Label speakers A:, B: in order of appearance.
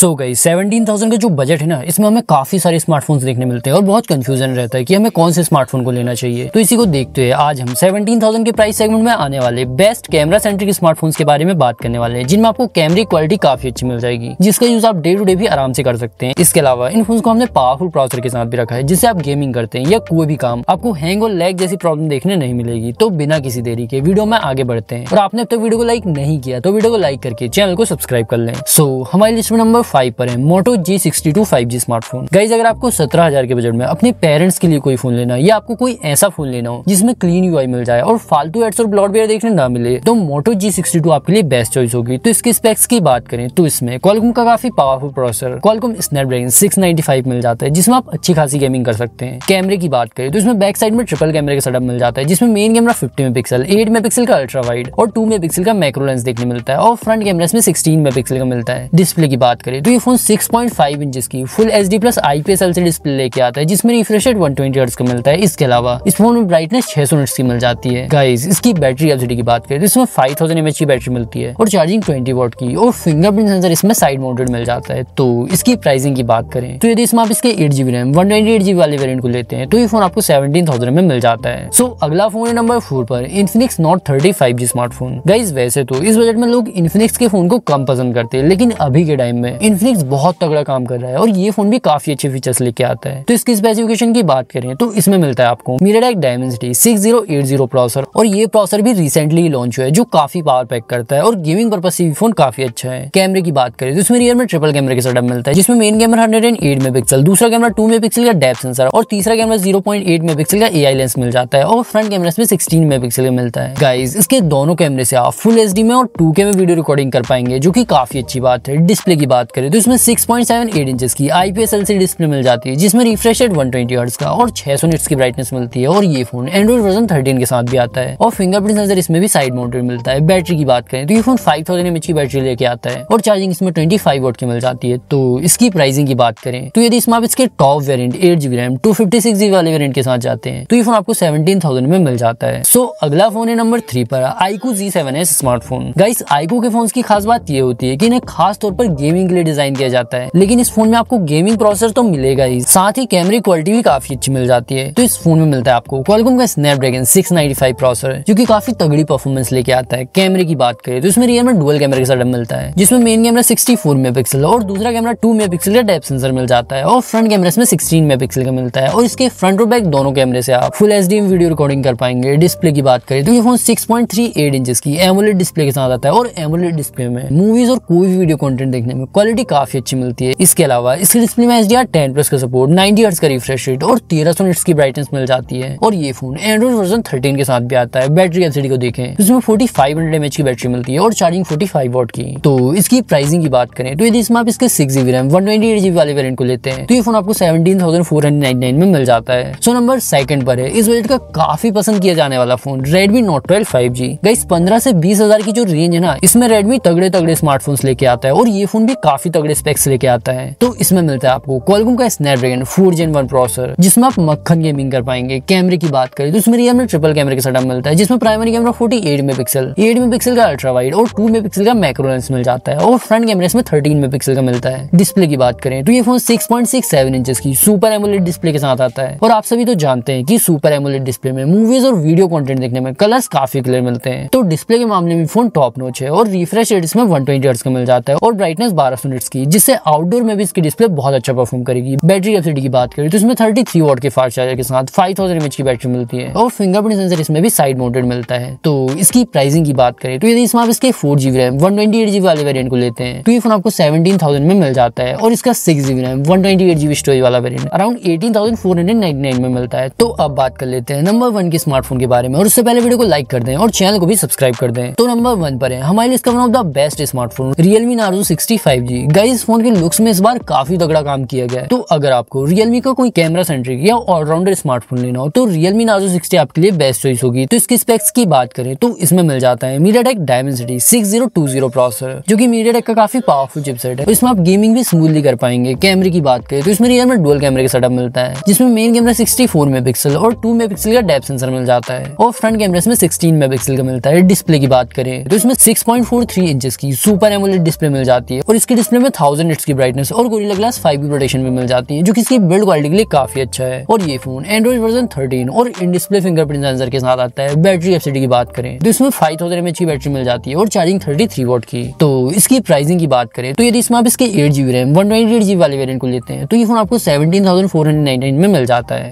A: सो गई seventeen thousand का जो बजट है ना इसमें हमें काफी सारे स्मार्टफोन्स देखने मिलते हैं और बहुत कंफ्यूजन रहता है कि हमें कौन से स्मार्टफोन को लेना चाहिए तो इसी को देखते हुए आज हम सेवेंटीन थाउजेंड के प्राइस सेगमेंट में आने वाले बेस्ट कैमरा सेंटर के स्मार्टफोन्स के बारे में बात करने वाले हैं जिनमें आपको कैमरे क्वालिटी काफी अच्छी मिल जाएगी जिसका यूज आप डे टू डे भी आराम से कर सकते हैं इसके अलावा इन फोन को हमने पावरफुल प्रोसेसर के साथ भी रखा है जिससे आप गेमिंग करते हैं या कोई भी काम आपको हैंग और लैग जैसी प्रॉब्लम देखने नहीं मिलेगी तो बिना किसी देरी के वीडियो में आगे बढ़ते हैं और आपने अब तक वीडियो को लाइक नहीं किया तो वीडियो को लाइक करके चैनल को सब्सक्राइब कर लें सो हमारी लिस्ट में नंबर फाइव पर है Moto G sixty two five G smartphone guys अगर आपको सत्रह हजार के बजट में अपने पेरेंट्स के लिए कोई फोन लेना या आपको कोई ऐसा फोन लेना हो जिसमें क्लीन यू मिल जाए और फालतू एड्स और ब्लॉडवेयर देखने ना मिले तो मोटो जी आपके लिए बेस्ट चॉइस होगी तो इसके स्पेक्स की बात करें तो इसमें कॉलकुम का काफी powerful processor Qualcomm Snapdragon six five मिल जाता है जिसमें आप अच्छी खासी गेमिंग कर सकते हैं कैमरे की बात करें तो इसमें बैक साइड में ट्रिपल कैमरे का सेटअप मिल जाता है जिसमें main camera fifty mega pixel eight mega pixel का अल्ट्रा वाइड और टू मेगा पिक्सल का मैक्रो लेंस देखने मिलता है और फ्रंट कैमरा इसमें सिक्सटीन मेगा पिक्सल का मिलता है डिस्प्ले की बात करें करें तो ये फोन 6.5 पॉइंट इंचेस की full H D plus I P S L C display लेके आता है जिसमें रिफ्रेश रेट 120 ट्वेंटी का मिलता है इसके अलावा इस फोन में ब्राइटनेस छह सौ की मिल जाती है गाइज इसकी बैटरी एलसीडी की बात करें तो इसमें फाइव थाउजेंड एमएच की बैटरी मिलती है और चार्जिंग ट्वेंटी वोट की और फिंगरप्रिंट सेंसर इसमें साइड माउंटेड मिल जाता है तो इसकी प्राइसिंग की बात करें तो यदि इसमें आप इसके eight GB RAM one twenty वाले वेरियंट को लेते हैं तो ये फोन आपको सेवेंटीन थाउजेंड में मिल जाता है सो अगला फोन है नंबर फोर पर Infinix Note thirty five G smartphone guys वैसे तो इस बजट में लोग इन्फिनिक्स के फोन को कम पसंद करते हैं लेकिन अभी के टाइम में इन्फिनिक्स बहुत तगड़ा काम कर रहा है और ये फोन भी काफी अच्छे फीचर्स लेके आता है तो इसकी स्पेसिफिकेशन की बात करें तो इसमें मिलता है आपको MediaTek Dimensity six zero eight zero processor और ये प्रोसेसर भी रिसेंटली लॉन्च हुआ है जो काफी पावर पैक करता है और गेमिंग पर्पज से फोन काफी अच्छा है कैमरे की बात करें तो इसमें रियर में ट्रिपल कैमरे का सेटअप मिलता है जिसमें main camera hundred and eight दूसरा कैमरा टू पिक्सल का डेप सेंसर और तीसरा कैमरा जीरो पॉइंट एट का ए लेंस मिल जाता है और फ्रंट कैमरा में सिक्सटीन पिक्सल का मिलता है गाइज इसके दोनों कैमरे से आप फुल एच में और टू में वीडियो रिकॉर्डिंग कर पाएंगे जो की काफी अच्छी बात है डिस्प्ले की बात करें तो इसमें 6.78 पॉइंट सेवन एट इंचेस की I P S L C display मिल जाती है जिसमें रिफ्रेश रेट 120 ट्वेंटी का और 600 निट्स की ब्राइटनेस मिलती है और ये फोन एंड्रॉइड वर्जन थर्टीन के साथ भी आता है और फिंगरप्रिंट सेंसर इसमें भी साइड माउंटेड मिलता है बैटरी की बात करें तो ये फोन फाइव थाउजेंड की बैटरी लेके आता है और चार्जिंग इसमें ट्वेंटी फाइव वोट की मिल जाती है तो इसकी प्राइसिंग की बात करें तो यदि इसमें आप इसके top variant eight GB RAM two fifty six GB वाले वेरियंट के साथ जाते हैं तो ये फोन आपको सेवेंटीन थाउजेंड में मिल जाता है सो अगला फोन है नंबर थ्री पर iQOO G seven S smartphone guys iQOO के फोन की खास बात ये होती है कि इन्हें खास तौर पर गेमिंग के लिए लिए डिजाइन किया जाता है लेकिन इस फोन में आपको गेमिंग प्रोसेसर तो मिलेगा ही साथ ही कैमरे क्वालिटी भी काफी अच्छी मिल जाती है तो इस फोन में मिलता है आपको क्वालकॉम का स्नैपड्रैगन 695 प्रोसेसर जो कि काफी तगड़ी परफॉर्मेंस लेके आता है कैमरे की बात करें तो इसमें रियर में डुअल कैमरे के साथ मिलता है जिसमें मेन कैमरा 64 मेगापिक्सल और दूसरा कैमरा 2 मेगापिक्सल का डेप सेंसर मिल जाता है और फ्रंट कैमरा इसमें 16 मेगापिक्सल का मिलता है और इसके फ्रंट और बैक दोनों कैमरे से आप फुल एच वीडियो रिकॉर्डिंग कर पाएंगे डिस्प्ले की बात करें तो ये phone six point three eight inch की एमोलेट डिस्प्ले के साथ आता है और एमोलेट डिस्प्ले में मूवीज और कोई भी वीडियो कॉन्टेंट देखने में क्वालिटी काफी अच्छी मिलती है इसके अलावा इसकी डिस्प्ले में H D R ten plus का सपोर्ट नाइनटी हर्ट्स का रिफ्रेश रेट और तेरह सौ की ब्राइटनेस मिल जाती है और ये फोन एंड्रॉइड वर्जन थर्टीन के साथ भी आता है बैटरी एलसीडी को देखें इसमें फोर्टी फाइव हंड्रेड एमएच की बैटरी मिलती है और चार्जिंग फोर्टी फाइव वॉट की तो इसकी प्राइसिंग की बात करें तो यदि इसमें आप इसके six GB RAM one twenty eight GB वाले वेरियंट को लेते हैं तो ये फोन आपको seventeen thousand four hundred nine nine में मिल जाता है सो नंबर सेकंड पर है इस बजट का काफी पसंद किया जाने वाला phone Redmi Note twelve five G गई पंद्रह से बीस हजार की जो रेंज है ना इसमें रेडमी तगड़े तगड़े स्मार्टफोन लेके आता है और ये फोन भी काफी तगड़े स्पेक्स लेके आता है तो इसमें मिलता है आपको क्वालकॉम का snap Snapdragon four Gen one processor जिसमें आप मक्खन गेमिंग कर पाएंगे कैमरे की बात करें तो इसमें रियल में ट्रिपल कैमरे का सेटअप मिलता है जिसमें primary camera forty eight mega pixel eight mega pixel का अल्ट्रा वाइड और टू मेगा पिक्सल का मैक्रो लेंस मिल जाता है और फ्रंट कैमरा इसमें थर्टीन मेगा पिक्सल का मिलता है डिस्प्ले की बात करें तो ये phone six point six seven inch की सुपर एमोलेड डिस्प्ले के साथ आता है और आप सभी तो जानते हैं कि सुपर एमोलेड डिस्प्ले में मूवीज और वीडियो कॉन्टेंट देखने में कलर्स काफी क्लियर मिलते हैं तो डिस्प्ले के मामले में फोन टॉप नोच है और रिफ्रेश रेट इसमें वन ट्वेंटी का मिल जाता है और ब्राइटनेस बारह पाँच मिनट्स की जिससे आउटडोर में भी इसकी डिस्प्ले बहुत अच्छा परफॉर्म करेगी बैटरी एफसीडी की बात करें तो इसमें थर्टी थ्री वॉट के फास्ट चार्जर के साथ फाइव थाउजेंड एमएच की बैटरी मिलती है और फिंगरप्रिंट सेंसर इसमें भी साइड माउंटेड मिलता है तो इसकी प्राइसिंग की बात करें तो यदि इसमें आप इसके four GB RAM one twenty eight GB वाले वेरियंट को लेते हैं तो ये फोन आपको सेवेंटीन थाउजेंड में मिल जाता है और इसका six GB RAM one twenty eight GB storage वाला variant around eighteen thousand four hundred nine nine में मिलता है तो अब बात कर लेते हैं नंबर वन के स्मार्टफोन के बारे में और उससे पहले वीडियो को लाइक कर दें और चैनल को भी सब्सक्राइब कर दें तो नंबर वन पर है हमारे लिए इसका one of the best smartphone Realme Narzo sixty five G guys इस फोन के लुक्स में इस बार काफी तगड़ा काम किया गया है तो अगर आपको रियलमी का कोई कैमरा सेंट्रिक या ऑलराउंडर स्मार्टफोन लेना हो तो रियलमी नाजो सिक्सटी आपके लिए बेस्ट चॉइस होगी तो इसकी स्पेक्स की बात करें तो इसमें मिल जाता है मीडिया टेक डायमेंसिटी प्रोसेसर जो की मीडिया टेक का काफी पावरफुल चिपसेट है इसमें आप गेमिंग भी स्मूथली कर पाएंगे कैमरे की बात करें तो इसमें रियल में डुअल कैमरे का सेटअप मिलता है जिसमें मेन कैमरा 64 मेगापिक्सल और 2 मेगापिक्सल का डेप सेंसर मिल जाता है और फ्रंट कैमरे में 16 मेगापिक्सल का मिलता है डिस्प्ले की बात करें तो इसमें six point four three inch की सुपर एमोलेट डिस्प्ले मिल जाती है और इसकी डिस्प्ले में थाउजेंड इट्स की ब्राइटनेस और गोरिल्ला ग्लास फाइव की प्रोटेक्शन भी मिल जाती है जो कि बिल्ड क्वालिटी के लिए काफी अच्छा है और ये फोन एंड्रॉइड वर्जन थर्टीन और इन डिस्प्ले फिंगरप्रिंट सेंसर के साथ आता है बैटरी एफसीडी की बात करें तो इसमें फाइव थाउजेंड की बैटरी मिल जाती है और चार्जिंग थर्टी थ्री वोट की तो इसकी प्राइसिंग की बात करें तो यदि इसमें आप इसके eight GB RAM one twenty eight GB वाले वेरियंट को लेते हैं तो ये फोन आपको seventeen thousand four hundred nine nine में मिल जाता है